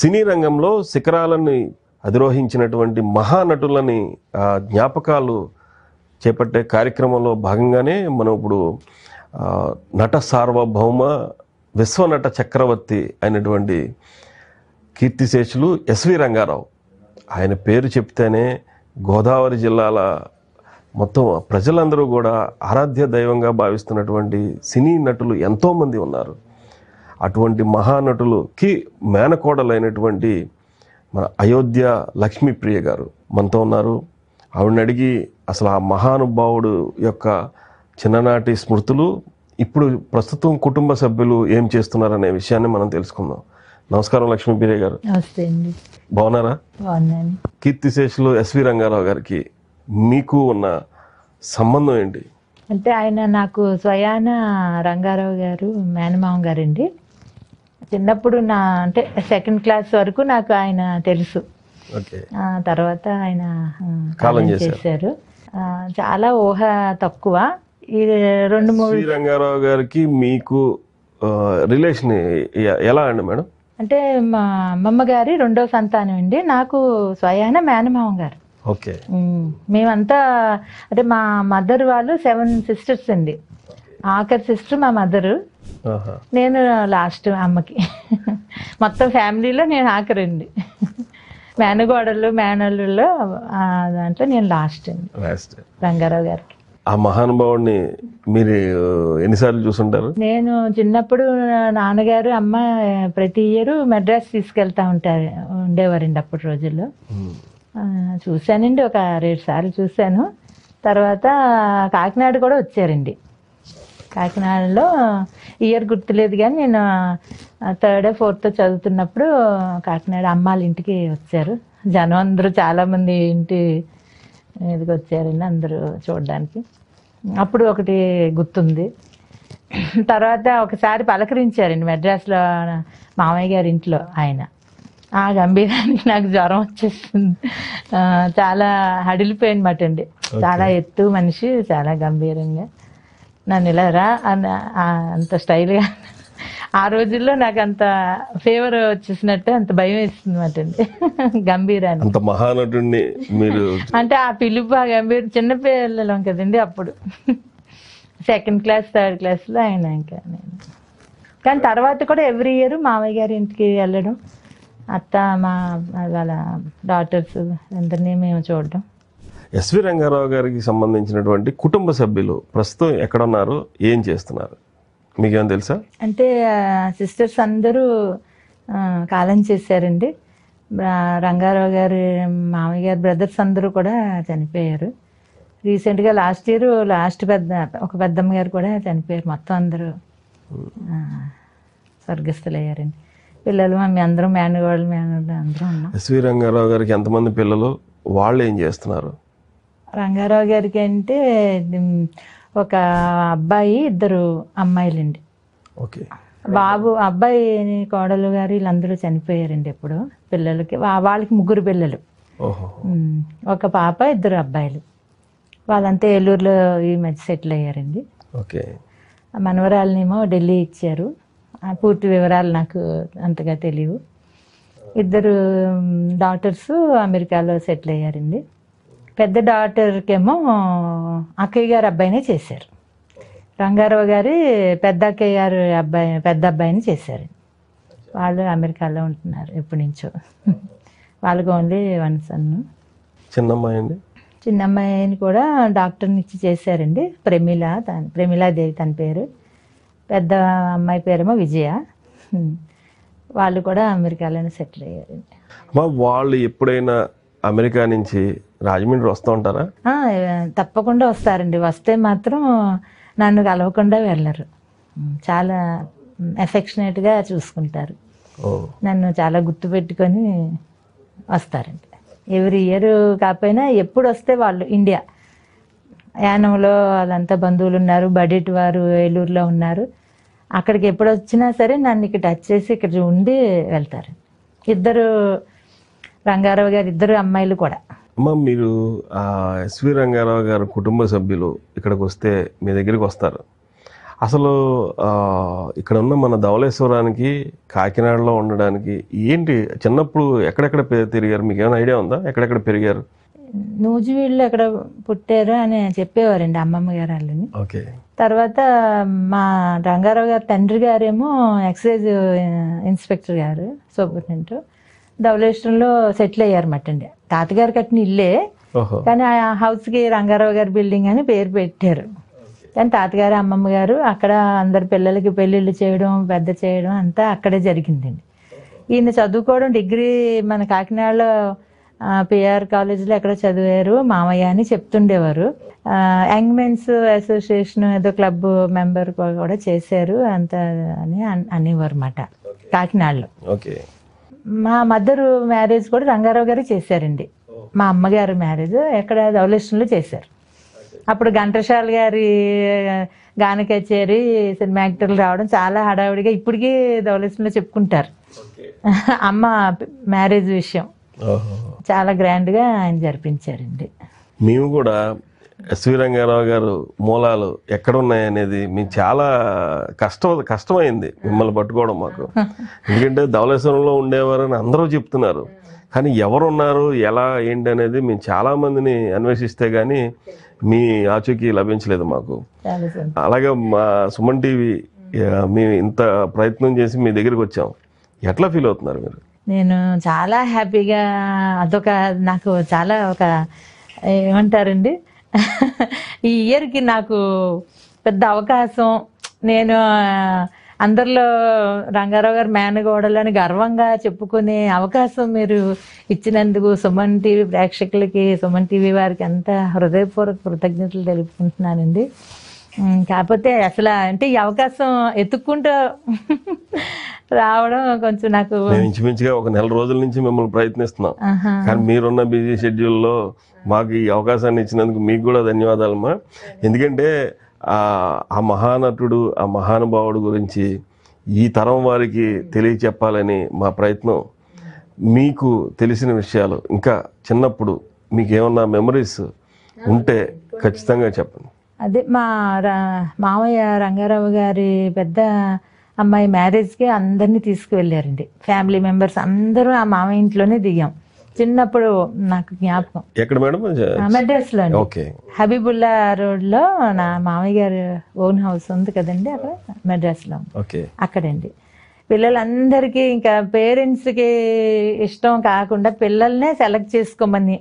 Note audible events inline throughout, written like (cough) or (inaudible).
సినీ రంగంలో శిఖరాలని అధిరోహించినటువంటి మహానటులని జ్ఞాపకాలు చేపట్టే కార్యక్రమంలో భాగంగానే మనం ఇప్పుడు నట సార్వభౌమ విశ్వనట చక్రవర్తి అయినటువంటి కీర్తిశేషులు ఎస్వి రంగారావు ఆయన పేరు చెప్తేనే గోదావరి జిల్లాల మొత్తం ప్రజలందరూ కూడా ఆరాధ్య దైవంగా భావిస్తున్నటువంటి సినీ నటులు ఎంతోమంది ఉన్నారు అటువంటి మహానటులకి మేనకోడలైనటువంటి మన అయోధ్య లక్ష్మీప్రియ గారు మనతో ఉన్నారు ఆవిడని అడిగి అసలు ఆ మహానుభావుడు యొక్క చిన్ననాటి స్మృతులు ఇప్పుడు ప్రస్తుతం కుటుంబ సభ్యులు ఏం చేస్తున్నారనే విషయాన్ని మనం తెలుసుకుందాం నమస్కారం లక్ష్మీప్రియ గారు బాగున్నారా కీర్తిశేషులు ఎస్వి రంగారావు గారికి మీకు ఉన్న సంబంధం ఏంటి అంటే ఆయన నాకు స్వయాన రంగారావు గారు మేనమామ గారండి చిన్నప్పుడు నా అంటే సెకండ్ క్లాస్ వరకు నాకు ఆయన తెలుసు తర్వాత ఆయన చేశారు చాలా ఊహ తక్కువ ఈ రెండు మూడు రంగారావు గారికి మీకు రిలేషన్ ఎలా అండి మేడం అంటే మా అమ్మమ్మ గారి రెండో సంతానం అండి నాకు స్వయాన మేనమామ గారు ఓకే మేమంతా అంటే మా మదర్ వాళ్ళు సెవెన్ సిస్టర్స్ అండి ఆఖరి సిస్టర్ మా మదరు నేను లాస్ట్ అమ్మకి మొత్తం ఫ్యామిలీలో నేను అండి మేనగోడలు మేనల్లుల్లో దాంట్లో నేను లాస్ట్ అండి రంగారావు గారికి ఆ మహానుభావుడిని మీరు ఎన్నిసార్లు చూసుంటారు నేను చిన్నప్పుడు నాన్నగారు అమ్మ ప్రతి ఇయర్ మెడ్రాస్ తీసుకెళ్తా ఉంటారు ఉండేవారండి అప్పటి రోజుల్లో చూశానండి ఒక రెండు సార్లు చూశాను తర్వాత కాకినాడ కూడా వచ్చారండి కాకినాడలో ఇయర్ గుర్తులేదు కానీ నేను థర్డ్ ఫోర్త్ చదువుతున్నప్పుడు కాకినాడ అమ్మాళ్ళ ఇంటికి వచ్చారు జనం అందరూ చాలామంది ఇంటి మీదకి వచ్చారండి అందరూ చూడడానికి అప్పుడు ఒకటి గుర్తుంది తర్వాత ఒకసారి పలకరించారండి మెడ్రాస్లో మామయ్య గారి ఇంట్లో ఆయన ఆ గంభీరానికి నాకు జ్వరం వచ్చేసింది చాలా మాట అండి చాలా ఎత్తు మనిషి చాలా గంభీరంగా నన్ను ఇలా రా అంత స్టైల్గా ఆ రోజుల్లో నాకు అంత ఫేవర్ వచ్చేసినట్టే అంత భయం వేస్తుంది గంభీరాన్ని అంత మహానటుడిని మీరు అంటే ఆ పిలుపు ఆ గంభీర్ చిన్న పిల్లలం కదండి అప్పుడు సెకండ్ క్లాస్ థర్డ్ క్లాస్ లో ఆయన ఇంకా నేను కానీ తర్వాత కూడా ఎవ్రీ ఇయర్ మామయ్య గారి ఇంటికి వెళ్ళడం అత్త మా వాళ్ళ డాటర్స్ అందరినీ మేము చూడడం ఎస్వి రంగారావు గారికి సంబంధించినటువంటి కుటుంబ సభ్యులు ప్రస్తుతం ఎక్కడున్నారు ఏం చేస్తున్నారు మీకేం తెలుసా అంటే సిస్టర్స్ అందరూ కాలం చేశారండి రంగారావు గారి మామయ్య గారి బ్రదర్స్ అందరూ కూడా చనిపోయారు రీసెంట్గా లాస్ట్ ఇయర్ లాస్ట్ పెద్ద ఒక పెద్దమ్మ గారు కూడా చనిపోయారు మొత్తం అందరూ స్వర్గస్థులయ్యారండి పిల్లలు మేము అందరం మేనగోళ్ళు అందరూ అందరం ఎస్వి రంగారావు గారికి ఎంతమంది పిల్లలు వాళ్ళు ఏం చేస్తున్నారు రంగారావు గారికి అంటే ఒక అబ్బాయి ఇద్దరు అమ్మాయిలండి ఓకే బాబు అబ్బాయి కోడలు గారు వీళ్ళందరూ చనిపోయారండి ఇప్పుడు పిల్లలకి వాళ్ళకి ముగ్గురు పిల్లలు ఒక పాప ఇద్దరు అబ్బాయిలు వాళ్ళంతా ఏలూరులో ఈ మధ్య సెటిల్ అయ్యారండి ఓకే మనవరాలనేమో ఢిల్లీ ఇచ్చారు పూర్తి వివరాలు నాకు అంతగా తెలియవు ఇద్దరు డాక్టర్స్ అమెరికాలో సెటిల్ అయ్యారండి పెద్ద డాక్టర్కేమో అక్కయ్య గారి అబ్బాయినే చేశారు రంగారావు గారి పెద్ద అక్కయ్య గారు అబ్బాయి పెద్ద అబ్బాయిని చేశారు వాళ్ళు అమెరికాలో ఉంటున్నారు ఎప్పటి నుంచో వాళ్ళకు ఓన్లీ వన్ సన్ను చిన్నమ్మాయి అండి చిన్న అమ్మాయిని కూడా డాక్టర్ నుంచి చేశారండి ప్రమిళ తన ప్రమిళాదేవి తన పేరు పెద్ద అమ్మాయి పేరేమో విజయ వాళ్ళు కూడా అమెరికాలోనే సెటిల్ అయ్యారండి వాళ్ళు ఎప్పుడైనా అమెరికా నుంచి రాజమండ్రి వస్తూ ఉంటారా తప్పకుండా వస్తారండి వస్తే మాత్రం నన్ను కలవకుండా వెళ్ళరు చాలా ఎఫెక్షనేట్గా చూసుకుంటారు నన్ను చాలా గుర్తుపెట్టుకొని వస్తారండి ఎవరి ఇయర్ కాకపోయినా ఎప్పుడు వస్తే వాళ్ళు ఇండియా యానంలో వాళ్ళంతా బంధువులు ఉన్నారు బడెట్ వారు ఏలూరులో ఉన్నారు అక్కడికి ఎప్పుడు వచ్చినా సరే నన్ను ఇక్కడ టచ్ చేసి ఇక్కడ ఉండి వెళ్తారు ఇద్దరు రంగారావు గారు ఇద్దరు అమ్మాయిలు కూడా అమ్మ మీరు ఎస్వి రంగారావు గారు కుటుంబ సభ్యులు ఇక్కడికి వస్తే మీ దగ్గరికి వస్తారు అసలు ఇక్కడ ఉన్న మన ధవళేశ్వరానికి కాకినాడలో ఉండడానికి ఏంటి చిన్నప్పుడు ఎక్కడెక్కడ తిరిగారు మీకు ఏమైనా ఐడియా ఉందా ఎక్కడెక్కడ పెరిగారు నూజివీడులో ఎక్కడ పుట్టారు అని చెప్పేవారండి అమ్మమ్మ గారు వాళ్ళని ఓకే తర్వాత మా రంగారావు గారు తండ్రి గారేమో ఎక్సైజ్ ఇన్స్పెక్టర్ గారు సూపరింటెండెంట్ లో సెటిల్ అయ్యారన్నమాట అండి తాతగారు కట్టిన ఇల్లే కానీ ఆ హౌస్కి రంగారావు గారి బిల్డింగ్ అని పేరు పెట్టారు కానీ తాతగారు అమ్మమ్మ గారు అక్కడ అందరు పిల్లలకి పెళ్ళిళ్ళు చేయడం పెద్ద చేయడం అంతా అక్కడే జరిగిందండి ఈయన చదువుకోవడం డిగ్రీ మన కాకినాడలో పిఆర్ కాలేజీలో ఎక్కడ చదివారు మామయ్య అని చెప్తుండేవారు యంగ్ మెన్స్ అసోసియేషన్ ఏదో క్లబ్ మెంబర్ కూడా చేశారు అంత అని అనేవారు అన్నమాట కాకినాడలో మా మదర్ మ్యారేజ్ కూడా రంగారావు గారు చేశారండి మా అమ్మగారు మ్యారేజ్ ఎక్కడ ధవలేశ్వరంలో చేశారు అప్పుడు ఘంటశాల గారి గాన కచేరి యాక్టర్లు రావడం చాలా హడావిడిగా ఇప్పటికీ ధవలేశ్వరంలో చెప్పుకుంటారు (laughs) అమ్మ మ్యారేజ్ విషయం చాలా గ్రాండ్గా ఆయన జరిపించారండి మేము కూడా ఎస్వి రంగారావు గారు మూలాలు ఎక్కడున్నాయనేది మేము చాలా కష్టం కష్టమైంది మిమ్మల్ని పట్టుకోవడం మాకు ఎందుకంటే ఉండేవారు ఉండేవారని అందరూ చెప్తున్నారు కానీ ఎవరున్నారు ఎలా ఏంటి అనేది మేము చాలామందిని అన్వేషిస్తే కానీ మీ ఆచూకీ లభించలేదు మాకు అలాగే మా సుమన్ టీవీ మేము ఇంత ప్రయత్నం చేసి మీ దగ్గరికి వచ్చాం ఎట్లా ఫీల్ అవుతున్నారు మీరు నేను చాలా హ్యాపీగా అదొక నాకు చాలా ఒక ఏమంటారండి (laughs) ఈ ఇయర్కి నాకు పెద్ద అవకాశం నేను అందరిలో రంగారావు గారు మేనగోడలని గర్వంగా చెప్పుకునే అవకాశం మీరు ఇచ్చినందుకు సుమన్ టీవీ ప్రేక్షకులకి సుమన్ టీవీ వారికి ఎంత హృదయపూర్వక కృతజ్ఞతలు తెలుపుకుంటున్నానండి కాకపోతే అసలు అంటే ఈ అవకాశం ఎత్తుక్కుంటూ రావడం కొంచెం నాకు ఇంచుమించుగా ఒక నెల రోజుల నుంచి మిమ్మల్ని ప్రయత్నిస్తున్నాం కానీ మీరున్న బిజీ షెడ్యూల్లో మాకు ఈ అవకాశాన్ని ఇచ్చినందుకు మీకు కూడా ధన్యవాదాలమ్మా ఎందుకంటే ఆ మహానటుడు ఆ మహానుభావుడు గురించి ఈ తరం వారికి తెలియచెప్పాలని మా ప్రయత్నం మీకు తెలిసిన విషయాలు ఇంకా చిన్నప్పుడు మీకు ఏమన్నా మెమరీస్ ఉంటే ఖచ్చితంగా చెప్పండి అదే మా మామయ్య రంగారావు గారి పెద్ద అమ్మాయి మ్యారేజ్కి అందరినీ తీసుకువెళ్ళారండి ఫ్యామిలీ మెంబర్స్ అందరూ ఆ మామ ఇంట్లోనే దిగాం చిన్నప్పుడు నాకు జ్ఞాపకం ఎక్కడ మెడ్రాస్ లో హబీబుల్లా రోడ్ లో నా మామయ్య గారు ఓన్ హౌస్ ఉంది కదండి అక్కడ మెడ్రాస్ లో అక్కడండి పిల్లలందరికీ ఇంకా పేరెంట్స్కి ఇష్టం కాకుండా పిల్లల్నే సెలెక్ట్ చేసుకోమని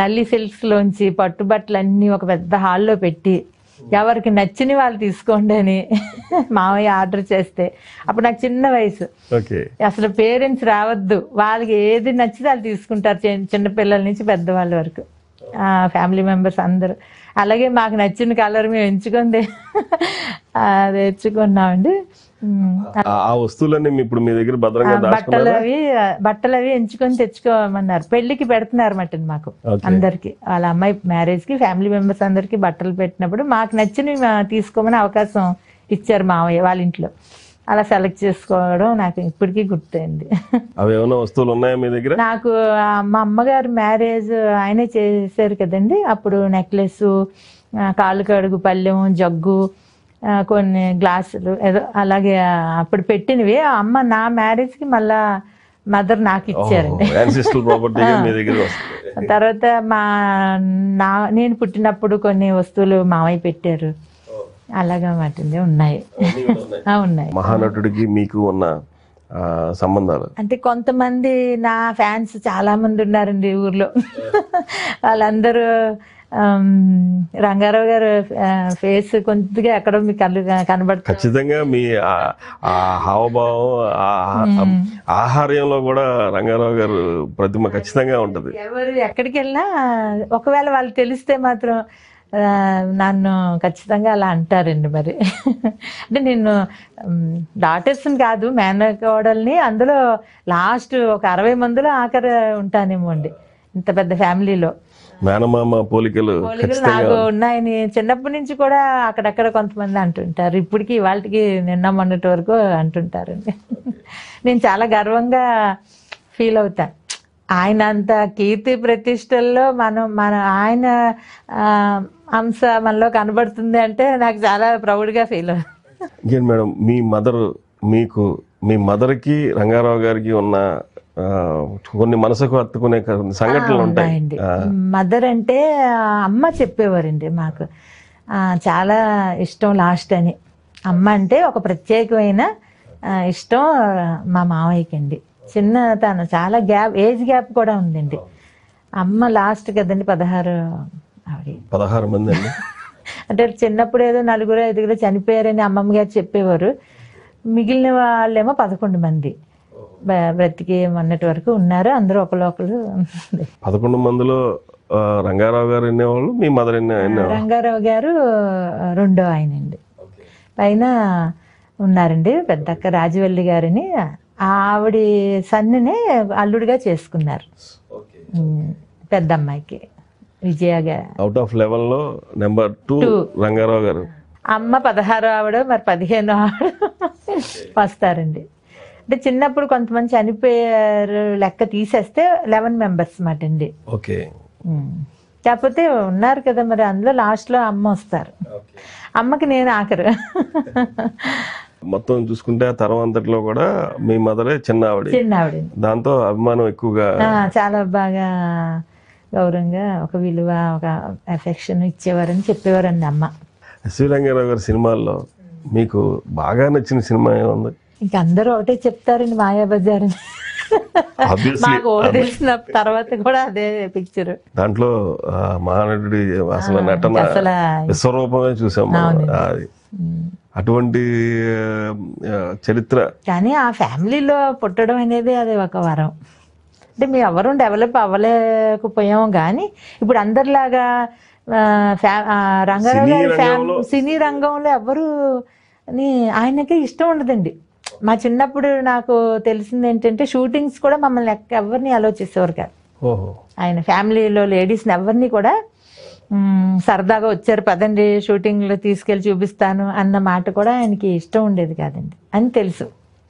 నల్లి సిల్క్స్లోంచి అన్ని ఒక పెద్ద హాల్లో పెట్టి ఎవరికి నచ్చిన వాళ్ళు తీసుకోండి అని మామయ్య ఆర్డర్ చేస్తే అప్పుడు నాకు చిన్న వయసు అసలు పేరెంట్స్ రావద్దు వాళ్ళకి ఏది నచ్చితే వాళ్ళు తీసుకుంటారు చిన్న పిల్లల నుంచి పెద్దవాళ్ళ వరకు ఫ్యామిలీ మెంబర్స్ అందరు అలాగే మాకు నచ్చిన కలర్ మేము ఎంచుకుంది అది ఎంచుకున్నామండి ఆ వస్తువులన్నీ ఇప్పుడు మీ దగ్గర భద్రంగా బట్టలు అవి బట్టలు అవి ఎంచుకొని తెచ్చుకోమన్నారు పెళ్లికి పెడుతున్నారు మటన్ మాకు అందరికి వాళ్ళ అమ్మాయి మ్యారేజ్ కి ఫ్యామిలీ మెంబర్స్ అందరికి బట్టలు పెట్టినప్పుడు మాకు నచ్చినవి తీసుకోమని అవకాశం ఇచ్చారు మామయ్య వాళ్ళ ఇంట్లో అలా సెలెక్ట్ చేసుకోవడం నాకు ఇప్పటికీ గుర్తుంది అవి ఏమైనా వస్తువులు ఉన్నాయా మీ దగ్గర నాకు మా అమ్మగారు మ్యారేజ్ ఆయనే చేశారు కదండి అప్పుడు నెక్లెస్ కాలు కడుగు పళ్ళెం జగ్గు కొన్ని గ్లాసులు ఏదో అలాగే అప్పుడు పెట్టినవి అమ్మ నా మ్యారేజ్ కి మళ్ళా మదర్ నాకు ఇచ్చారండి (laughs) తర్వాత మా నా నేను పుట్టినప్పుడు కొన్ని వస్తువులు మావయ్య పెట్టారు అలాగా వాటింది ఉన్నాయి ఉన్నాయి మహానటుడికి మీకు ఉన్న సంబంధాలు అంటే కొంతమంది నా ఫ్యాన్స్ చాలా మంది ఉన్నారండి ఊర్లో వాళ్ళందరూ రంగారావు గారు ఫేస్ కొద్దిగా ఎక్కడో మీ కళ్ళు కనబడుతుంది ఖచ్చితంగా మీ హావభావం ఆహార్యంలో కూడా రంగారావు గారు ప్రతిమ ఖచ్చితంగా ఉంటుంది ఎవరు ఎక్కడికి వెళ్ళినా ఒకవేళ వాళ్ళు తెలిస్తే మాత్రం నన్ను ఖచ్చితంగా అలా అంటారండి మరి అంటే నేను డాటర్స్ని కాదు మేనకోడల్ని అందులో లాస్ట్ ఒక అరవై మందిలో ఆఖరి ఉంటానేమో అండి ఇంత పెద్ద ఫ్యామిలీలో మేనమామ పోలికలు నాకు ఉన్నాయని చిన్నప్పటి నుంచి కూడా అక్కడక్కడ కొంతమంది అంటుంటారు ఇప్పటికి వాళ్ళకి నిన్న మొన్నటి వరకు అంటుంటారండి నేను చాలా గర్వంగా ఫీల్ అవుతాను ఆయన అంత కీర్తి ప్రతిష్టల్లో మనం మన ఆయన అంశ మనలో కనబడుతుంది అంటే నాకు చాలా ప్రౌడ్గా ఫీల్ అవుతుంది మేడం మీ మదర్ మీకు మీ మదర్కి రంగారావు గారికి ఉన్న కొన్ని మనసుకు హత్తుకునే సంఘటనలు ఉంటాయండి మదర్ అంటే అమ్మ చెప్పేవారండి మాకు చాలా ఇష్టం లాస్ట్ అని అమ్మ అంటే ఒక ప్రత్యేకమైన ఇష్టం మా మావయ్యకి అండి చిన్న తను చాలా గ్యాప్ ఏజ్ గ్యాప్ కూడా ఉందండి అమ్మ లాస్ట్ కదండి పదహారు ఆవిడ పదహారు మంది అండి (laughs) అంటే చిన్నప్పుడు ఏదో నలుగురు ఐదుగురు చనిపోయారని అమ్మమ్మ గారు చెప్పేవారు మిగిలిన వాళ్ళేమో పదకొండు మంది బ్రతికి మొన్నటి వరకు ఉన్నారు అందరూ ఒకరు పదకొండు మందిలో రంగారావు గారు ఎన్నేవాళ్ళు మీ మదర్ రంగారావు గారు రెండో ఆయన అండి పైన ఉన్నారండి పెద్దక్క రాజవల్లి గారిని ఆవిడ సన్నినే అల్లుడిగా చేసుకున్నారు పెద్ద అమ్మాయికి విజయ అవుట్ ఆఫ్ లెవెల్ లో నెంబర్ టూ రంగారావు గారు అమ్మ పదహారు ఆవిడ మరి పదిహేను ఆవిడ వస్తారండి అంటే చిన్నప్పుడు కొంతమంది చనిపోయారు లెక్క తీసేస్తే లెవెన్ మెంబర్స్ మాట అండి ఓకే కాకపోతే ఉన్నారు కదా మరి అందులో లాస్ట్ లో అమ్మ వస్తారు అమ్మకి నేను ఆఖరు మొత్తం చూసుకుంటే తరం అంతట్లో కూడా మీ మదరే చిన్న ఆవిడ చిన్న ఆవిడ దాంతో అభిమానం ఎక్కువగా చాలా బాగా గౌరవంగా ఒక విలువ ఒక ఎఫెక్షన్ ఇచ్చేవారని చెప్పేవారండి అమ్మ శ్రీరంగారావు గారి సినిమాల్లో మీకు బాగా నచ్చిన సినిమా ఏముంది ఇంక అందరూ ఒకటే చెప్తారండి మాయాబజార్ బజార్ తెలిసిన తర్వాత కూడా అదే పిక్చర్ దాంట్లో మహానటుడి అసలు నటన విశ్వరూపమే చూసాం అటువంటి చరిత్ర కానీ ఆ ఫ్యామిలీలో పుట్టడం అనేది అది ఒక వరం అంటే మేము ఎవరు డెవలప్ అవ్వలేకపోయాము కానీ ఇప్పుడు అందరిలాగా రంగారావు గారి సినీ రంగంలో ఎవరు ఆయనకే ఇష్టం ఉండదండి మా చిన్నప్పుడు నాకు తెలిసింది ఏంటంటే షూటింగ్స్ కూడా మమ్మల్ని ఎవరిని అలో చేసేవారు కాదు ఆయన ఫ్యామిలీలో లేడీస్ని ఎవరిని కూడా సరదాగా వచ్చారు పదండి షూటింగ్లో తీసుకెళ్ళి చూపిస్తాను అన్న మాట కూడా ఆయనకి ఇష్టం ఉండేది కాదండి అని తెలుసు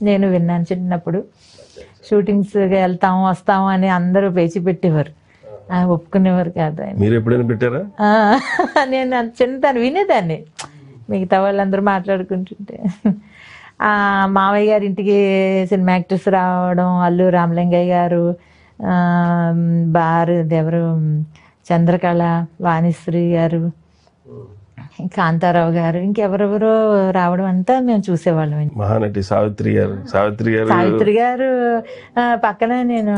నేను విన్నాను చిన్నప్పుడు షూటింగ్స్కి వెళ్తాం వస్తాం అని అందరూ పేచి పెట్టేవారు ఒప్పుకునేవారు కాదు మీరు ఎప్పుడైనా పెట్టారా నేను చిన్నదాన్ని వినేదాన్ని మిగతా వాళ్ళందరూ మాట్లాడుకుంటుంటే ఆ మావయ్య గారి ఇంటికి సినిమా యాక్టర్స్ రావడం అల్లు రామలింగయ్య గారు బారు ఎవరు చంద్రకళ వాణిశ్రీ గారు కాంతారావు గారు ఇంకెవరెవరో రావడం అంతా మేము చూసేవాళ్ళం మహానటి సావిత్రి గారు సావిత్రి గారు సావిత్రి గారు పక్కన నేను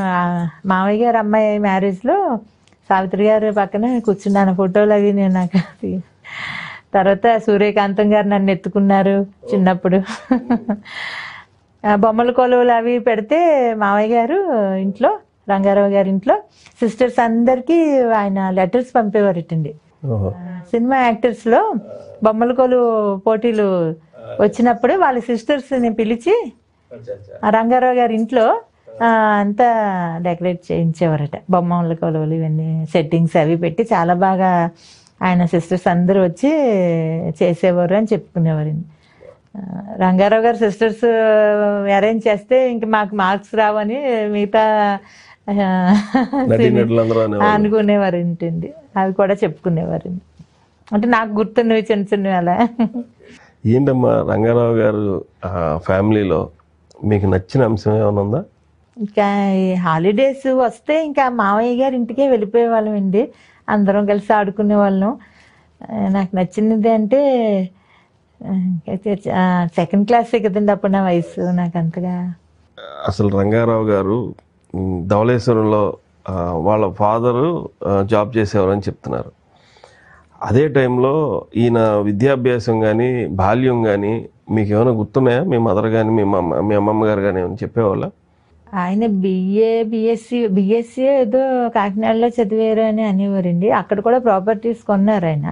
మావయ్య గారు అమ్మాయి మ్యారేజ్ లో సావిత్రి గారు పక్కన కూర్చున్నాను ఫోటోలు అవి నేను నాకు తర్వాత సూర్యకాంతం గారు నన్ను ఎత్తుకున్నారు చిన్నప్పుడు బొమ్మల కొలువులు అవి పెడితే మావయ్య గారు ఇంట్లో రంగారావు గారి ఇంట్లో సిస్టర్స్ అందరికీ ఆయన లెటర్స్ పంపేవారటండి సినిమా యాక్టర్స్ లో బొమ్మల కొలు పోటీలు వచ్చినప్పుడు వాళ్ళ సిస్టర్స్ ని పిలిచి రంగారావు గారి ఇంట్లో అంతా డెకరేట్ చేయించేవారట బొమ్మల కొలువులు ఇవన్నీ సెట్టింగ్స్ అవి పెట్టి చాలా బాగా ఆయన సిస్టర్స్ అందరు వచ్చి చేసేవారు అని చెప్పుకునేవారండి రంగారావు గారు సిస్టర్స్ అరేంజ్ చేస్తే ఇంక మాకు మార్క్స్ రావని మిగతా అనుకునేవారు ఏంటండి అవి కూడా చెప్పుకునేవారు అంటే నాకు గుర్తున్నవి చిన్న చిన్నవి అలా ఏంటమ్మా రంగారావు గారు ఫ్యామిలీలో మీకు నచ్చిన అంశం ఏమైనా ఉందా ఇంకా హాలిడేస్ వస్తే ఇంకా మావయ్య గారి ఇంటికే వెళ్ళిపోయే వాళ్ళం అండి అందరం కలిసి ఆడుకునే వాళ్ళం నాకు నచ్చినది అంటే సెకండ్ క్లాసే కదండి అప్పుడు నా వయసు నాకు అంతగా అసలు రంగారావు గారు ధవళేశ్వరంలో వాళ్ళ ఫాదరు జాబ్ చేసేవారని చెప్తున్నారు అదే టైంలో ఈయన విద్యాభ్యాసం కానీ బాల్యం కానీ మీకు ఏమైనా గుర్తున్నాయా మీ మదర్ కానీ మీ అమ్మ మీ అమ్మమ్మ గారు కానీ ఏమైనా చెప్పేవాళ్ళ ఆయన బిఏ బిఎస్సి బిఎస్సి ఏదో కాకినాడలో చదివారు అని అనేవారండి అక్కడ కూడా ప్రాపర్టీస్ కొన్నారు ఆయన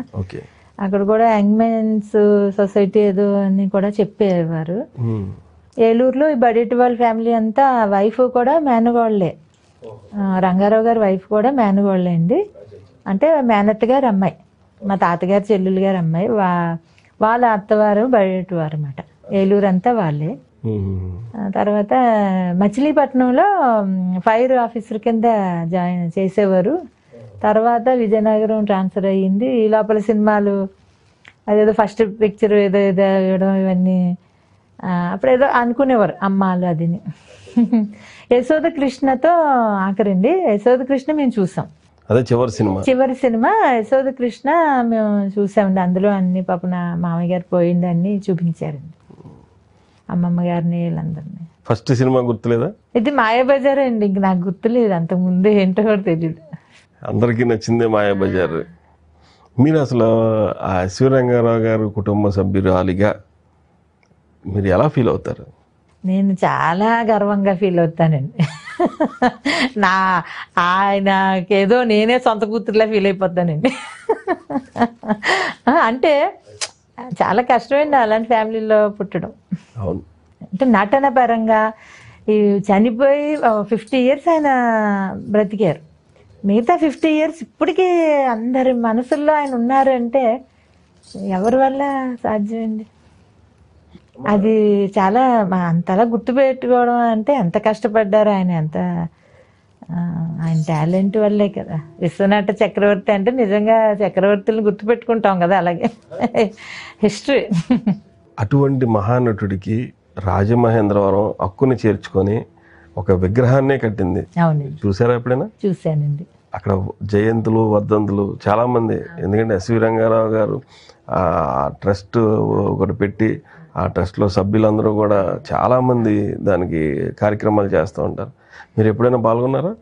అక్కడ కూడా యంగ్మెన్స్ సొసైటీ ఏదో అని కూడా చెప్పేవారు ఏలూరులో ఈ బడేటి వాళ్ళ ఫ్యామిలీ అంతా వైఫ్ కూడా మేనగోళ్లే రంగారావు గారి వైఫ్ కూడా మేనగోళ్లే అండి అంటే మేనత్ గారు అమ్మాయి మా తాతగారు చెల్లెలు గారు అమ్మాయి వా వాళ్ళ అత్తవారు బడేటి వారు అనమాట ఏలూరు అంతా వాళ్ళే తర్వాత మచిలీపట్నంలో ఫైర్ ఆఫీసర్ కింద జాయిన్ చేసేవారు తర్వాత విజయనగరం ట్రాన్స్ఫర్ అయ్యింది ఈ లోపల సినిమాలు అదేదో ఫస్ట్ పిక్చర్ ఏదో ఏదో ఇవ్వడం ఇవన్నీ అప్పుడు ఏదో అనుకునేవారు అమ్మాలు అదిని (laughs) యశోద కృష్ణతో ఆఖరండి యశోద కృష్ణ మేము చూసాం అదే చివరి సినిమా చివరి సినిమా యశోద కృష్ణ మేము చూసామండి అందులో అన్ని పాపన మామయ్య గారు పోయిందని చూపించారండి అమ్మమ్మ గారిని వీళ్ళందరినీ ఫస్ట్ సినిమా గుర్తులేదా ఇది మాయాబజార్ అండి ఇంక నాకు గుర్తులేదు అంత ముందు ఏంటో కూడా తెలియదు అందరికీ నచ్చిందే మాయాబజార్ మీరు అసలు ఆ శివరంగారావు గారు కుటుంబ సభ్యురాలిగా మీరు ఎలా ఫీల్ అవుతారు నేను చాలా గర్వంగా ఫీల్ అవుతానండి నా ఆయనకేదో నేనే సొంత కూతురులా ఫీల్ అయిపోతానండి అంటే చాలా కష్టమైంది అలాంటి ఫ్యామిలీలో పుట్టడం అంటే నటన పరంగా చనిపోయి ఫిఫ్టీ ఇయర్స్ ఆయన బ్రతికారు మిగతా ఫిఫ్టీ ఇయర్స్ ఇప్పటికీ అందరి మనసుల్లో ఆయన ఉన్నారు అంటే ఎవరి వల్ల సాధ్యమండి అది చాలా అంతలా గుర్తుపెట్టుకోవడం అంటే ఎంత కష్టపడ్డారు ఆయన ఎంత ఆయన టాలెంట్ వల్లే కదా విశ్వనాథ చక్రవర్తి అంటే నిజంగా చక్రవర్తిని గుర్తుపెట్టుకుంటాం కదా అలాగే హిస్టరీ అటువంటి మహానటుడికి రాజమహేంద్రవరం హక్కుని చేర్చుకొని ఒక విగ్రహాన్నే కట్టింది చూసారా ఎప్పుడైనా చూశానండి అక్కడ జయంతులు వర్ధంతులు చాలామంది ఎందుకంటే ఎస్వి రంగారావు గారు ఆ ట్రస్ట్ ఒకటి పెట్టి ఆ ట్రస్ట్లో సభ్యులందరూ కూడా చాలామంది దానికి కార్యక్రమాలు చేస్తూ ఉంటారు మీరు ఎప్పుడైనా పాల్గొన్నారా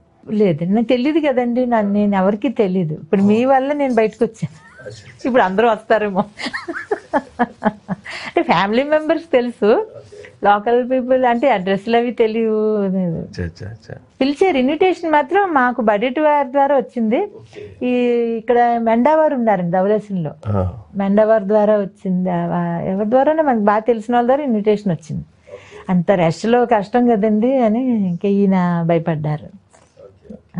లేదండి నాకు తెలియదు కదండి నన్ను నేను ఎవరికి తెలియదు ఇప్పుడు మీ వల్ల నేను బయటకు వచ్చాను ఇప్పుడు అందరూ వస్తారేమో అంటే ఫ్యామిలీ మెంబర్స్ తెలుసు లోకల్ పీపుల్ అంటే అడ్రస్లు అవి తెలియవు పిలిచారు ఇన్విటేషన్ మాత్రం మాకు బడ్జెట్ వారి ద్వారా వచ్చింది ఈ ఇక్కడ మెండావారు ఉన్నారండి లో మెండావారి ద్వారా వచ్చింది ఎవరి ద్వారా మనకు బాగా తెలిసిన వాళ్ళ ద్వారా ఇన్విటేషన్ వచ్చింది అంత రష్లో కష్టం కదండి అని ఇంకా ఈయన భయపడ్డారు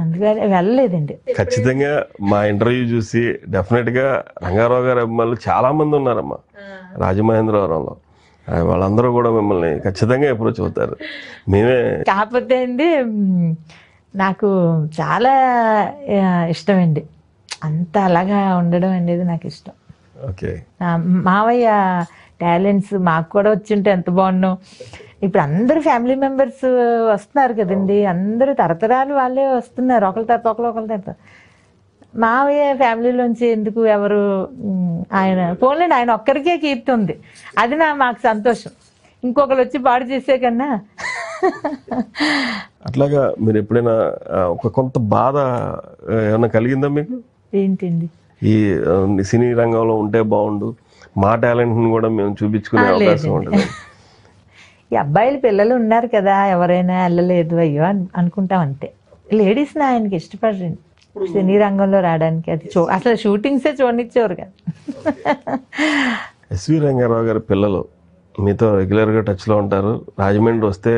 అందుకని వెళ్ళలేదండి ఖచ్చితంగా మా ఇంటర్వ్యూ చూసి డెఫినెట్ గా రంగారావు గారు అభిమానులు చాలా మంది ఉన్నారమ్మా రాజమహేంద్రవరంలో వాళ్ళందరూ కూడా మిమ్మల్ని ఖచ్చితంగా ఎప్పుడు చూస్తారు మేమే కాకపోతే అండి నాకు చాలా ఇష్టం అండి అంత అలాగా ఉండడం అనేది నాకు ఇష్టం ఓకే మావయ్య టాలెంట్స్ మాకు కూడా వచ్చి ఉంటే ఎంత బాగున్నావు ఇప్పుడు అందరు ఫ్యామిలీ మెంబర్స్ వస్తున్నారు కదండి అందరు తరతరాలు వాళ్ళే వస్తున్నారు ఒకరి తర్వాత ఒకరు ఒకరి తర్వాత మావయ్య ఫ్యామిలీలోంచి ఎందుకు ఎవరు ఆయన పోన్లేండి ఆయన ఒక్కరికే కీర్తి ఉంది అది నా మాకు సంతోషం ఇంకొకరు వచ్చి పాడు చేసే కన్నా (laughs) అట్లాగా మీరు ఎప్పుడైనా ఒక కొంత బాధ ఏమైనా కలిగిందా మీకు ఏంటండి ఈ సినీ రంగంలో ఉంటే బాగుండు మా టాలెంట్ని కూడా మేము చూపించుకునే అవకాశం ఉంటుంది (laughs) ఈ అబ్బాయిలు పిల్లలు ఉన్నారు కదా ఎవరైనా వెళ్ళలేదు అయ్యో అని అనుకుంటాం అంతే లేడీస్ని ఆయనకి ఇష్టపడండి సినీ రంగంలో రావడానికి అది చూ అసలు షూటింగ్సే చూడనిచ్చేవారు కదా ఎస్వి రంగారావు గారి పిల్లలు మీతో రెగ్యులర్గా టచ్లో ఉంటారు రాజమండ్రి వస్తే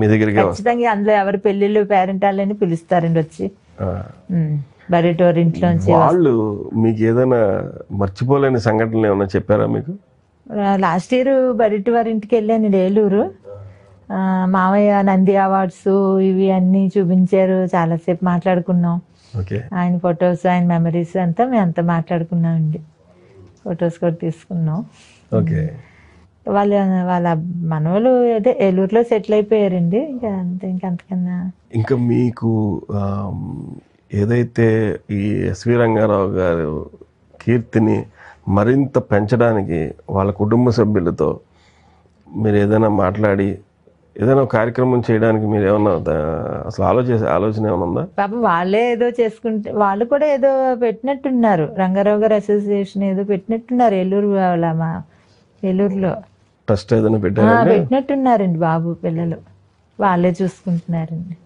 మీ దగ్గరికి ఖచ్చితంగా అందులో ఎవరి పెళ్ళిళ్ళు వాళ్ళని పిలుస్తారండి వచ్చి బరిటోరింట్లోంచి వాళ్ళు మీకు ఏదైనా మర్చిపోలేని సంఘటనలు ఏమైనా చెప్పారా మీకు లాస్ట్ ఇయర్ బరిటి వారి ఇంటికి వెళ్ళాను ఏలూరు మావయ్య నంది అవార్డ్స్ ఇవి అన్నీ చూపించారు చాలాసేపు మాట్లాడుకున్నాం ఆయన ఫొటోస్ ఆయన మెమరీస్ అంతా మేము అంతా మాట్లాడుకున్నాం అండి ఫొటోస్ కూడా తీసుకున్నాం ఓకే వాళ్ళ వాళ్ళ మనవలు అదే ఏలూరులో సెటిల్ అయిపోయారండి ఇంకా ఇంకా ఇంకంతకన్నా ఇంకా మీకు ఏదైతే ఈ ఎస్వి రంగారావు గారు కీర్తిని మరింత పెంచడానికి వాళ్ళ కుటుంబ సభ్యులతో మీరు ఏదైనా మాట్లాడి ఏదైనా కార్యక్రమం చేయడానికి మీరు ఏమన్నా అసలు ఆలోచించే ఆలోచన ఏమైనా ఉందా పాప వాళ్ళే ఏదో చేసుకుంటే వాళ్ళు కూడా ఏదో పెట్టినట్టున్నారు రంగారావు గారు అసోసియేషన్ ఏదో పెట్టినట్టున్నారు ఏలూరు వాళ్ళమా ఏలూరులో ట్రస్ట్ ఏదైనా పెట్టారు పెట్టినట్టున్నారండి బాబు పిల్లలు వాళ్ళే చూసుకుంటున్నారండి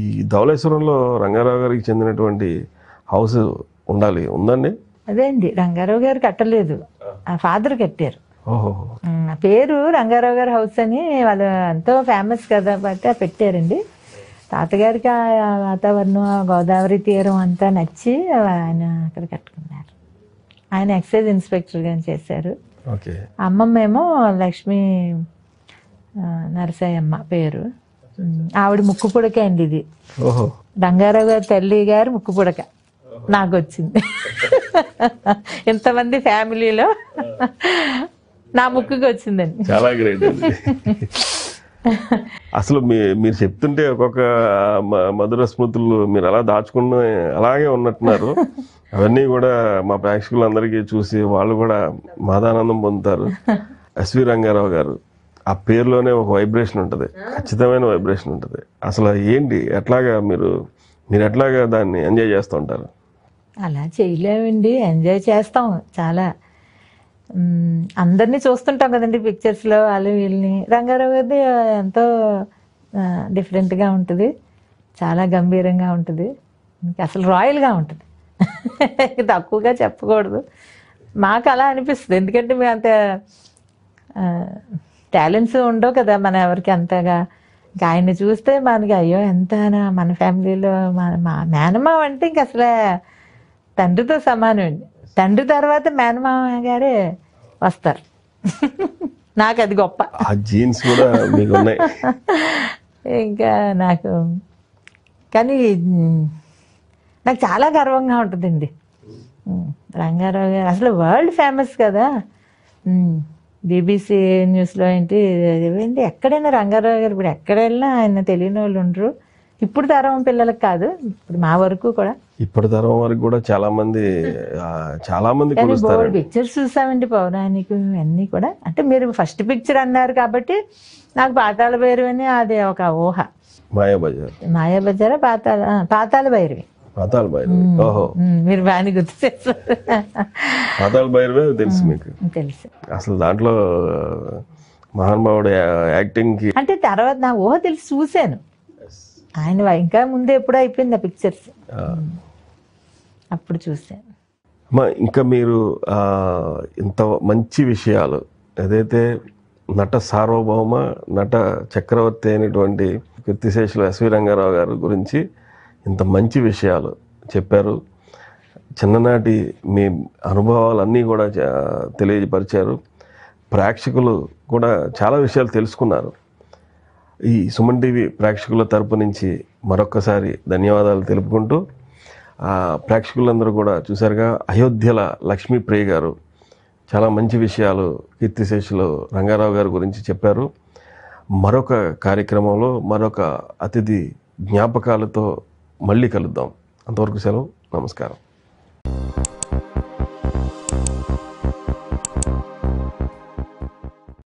ఈ ధవళేశ్వరంలో రంగారావు గారికి చెందినటువంటి హౌస్ ఉండాలి ఉందండి అదే అండి రంగారావు గారు కట్టలేదు ఆ ఫాదర్ కట్టారు పేరు రంగారావు గారు హౌస్ అని వాళ్ళు ఎంతో ఫేమస్ కదా బట్టి పెట్టారండి తాతగారికి ఆ వాతావరణం గోదావరి తీరం అంతా నచ్చి ఆయన అక్కడ కట్టుకున్నారు ఆయన ఎక్సైజ్ ఇన్స్పెక్టర్గా చేశారు అమ్మమ్మేమో లక్ష్మి నరసయ్యమ్మ పేరు ఆవిడ ముక్కు పుడక అండి ఇది రంగారావు గారి తల్లి గారు ముక్కు పుడక నాకు వచ్చింది (laughs) ఎంతమంది ఫ్యామిలీలో నా ముక్కుకి వచ్చిందండి చాలా గ్రేట్ (laughs) అసలు మీ మీరు చెప్తుంటే ఒక్కొక్క మధుర స్మృతులు మీరు అలా దాచుకున్న అలాగే ఉన్నట్టున్నారు (laughs) అవన్నీ కూడా మా ప్రేక్షకులందరికీ చూసి వాళ్ళు కూడా మాదానందం పొందుతారు ఎస్వి రంగారావు గారు ఆ పేరులోనే ఒక వైబ్రేషన్ ఉంటుంది ఖచ్చితమైన వైబ్రేషన్ ఉంటుంది అసలు ఏంటి ఎట్లాగా మీరు మీరు ఎట్లాగా దాన్ని ఎంజాయ్ చేస్తూ ఉంటారు అలా చేయలేమండి ఎంజాయ్ చేస్తాం చాలా అందరినీ చూస్తుంటాం కదండి పిక్చర్స్లో వాళ్ళు వీళ్ళని రంగారావు గారిది ఎంతో డిఫరెంట్గా ఉంటుంది చాలా గంభీరంగా ఉంటుంది అసలు రాయల్గా ఉంటుంది (laughs) తక్కువగా చెప్పకూడదు మాకు అలా అనిపిస్తుంది ఎందుకంటే మేము అంత టాలెంట్స్ ఉండవు కదా మన ఎవరికి అంతగా ఆయన్ని చూస్తే మనకి అయ్యో ఎంత మన ఫ్యామిలీలో మా మేనమావ అంటే ఇంక అసలే తండ్రితో సమానమండి తండ్రి తర్వాత మేనమామ గారే వస్తారు నాకు అది గొప్ప జీన్స్ కూడా మీకు ఇంకా నాకు కానీ నాకు చాలా గర్వంగా ఉంటుందండి రంగారావు గారు అసలు వరల్డ్ ఫేమస్ కదా బీబీసీ న్యూస్లో ఏంటి ఏంటి ఎక్కడైనా రంగారావు గారు ఇప్పుడు ఎక్కడ వెళ్ళినా ఆయన తెలియని వాళ్ళు ఉండరు ఇప్పుడు తరం పిల్లలకు కాదు ఇప్పుడు మా వరకు కూడా ఇప్పుడు తరం వరకు కూడా చాలా మంది చాలా మంది పిక్చర్స్ చూసామండి పౌరాణిక అన్నీ కూడా అంటే మీరు ఫస్ట్ పిక్చర్ అన్నారు కాబట్టి నాకు పాతాల భైరవి అని అది ఒక ఊహ మాయాబజార్ మాయాబజార్ పాతాల పాతాల భైరవి పాతాల భైరవి ఓహో మీరు బాగానే గుర్తు చేస్తారు పాతాల భైరవే తెలుసు మీకు తెలుసు అసలు దాంట్లో మహానుభావుడు యాక్టింగ్ కి అంటే తర్వాత నా ఊహ తెలిసి చూశాను ఆయన ఇంకా ముందే ఎప్పుడు అయిపోయింది ఆ పిక్చర్స్ అప్పుడు చూస్తే ఇంకా మీరు ఇంత మంచి విషయాలు ఏదైతే నట సార్వభౌమ నట చక్రవర్తి అయినటువంటి కీర్తిశేషులు ఎస్వి రంగారావు గారి గురించి ఇంత మంచి విషయాలు చెప్పారు చిన్ననాటి మీ అనుభవాలన్నీ కూడా తెలియపరిచారు ప్రేక్షకులు కూడా చాలా విషయాలు తెలుసుకున్నారు ఈ సుమన్ టీవీ ప్రేక్షకుల తరపు నుంచి మరొక్కసారి ధన్యవాదాలు తెలుపుకుంటూ ప్రేక్షకులందరూ కూడా చూసారుగా అయోధ్యల లక్ష్మీప్రియ గారు చాలా మంచి విషయాలు కీర్తిశేషులు రంగారావు గారి గురించి చెప్పారు మరొక కార్యక్రమంలో మరొక అతిథి జ్ఞాపకాలతో మళ్ళీ కలుద్దాం అంతవరకు సెలవు నమస్కారం